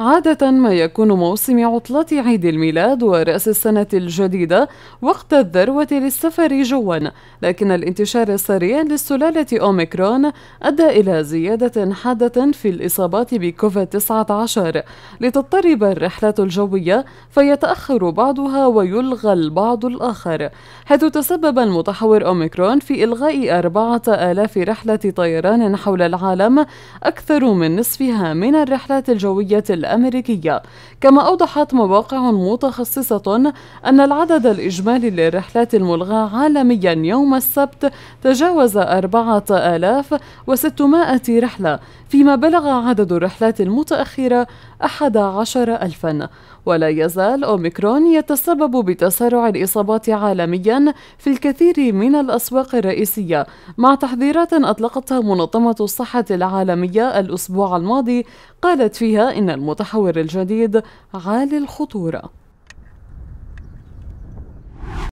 عادة ما يكون موسم عطلة عيد الميلاد ورأس السنة الجديدة وقت الذروة للسفر جوا لكن الانتشار السريع للسلالة أوميكرون أدى إلى زيادة حادة في الإصابات بكوفيد-19 لتضطرب الرحلة الجوية فيتأخر بعضها ويلغى البعض الآخر حيث تسبب المتحور أوميكرون في إلغاء أربعة آلاف رحلة طيران حول العالم أكثر من نصفها من الرحلات الجوية الأخيرة الأمريكية كما أوضحت مواقع متخصصة أن العدد الإجمالي للرحلات الملغاة عالميا يوم السبت تجاوز 4600 رحلة فيما بلغ عدد الرحلات المتأخرة 11000 ولا يزال أوميكرون يتسبب بتسارع الإصابات عالميا في الكثير من الأسواق الرئيسية مع تحذيرات أطلقتها منظمة الصحة العالمية الأسبوع الماضي قالت فيها إن المت... المتحور الجديد عالي الخطورة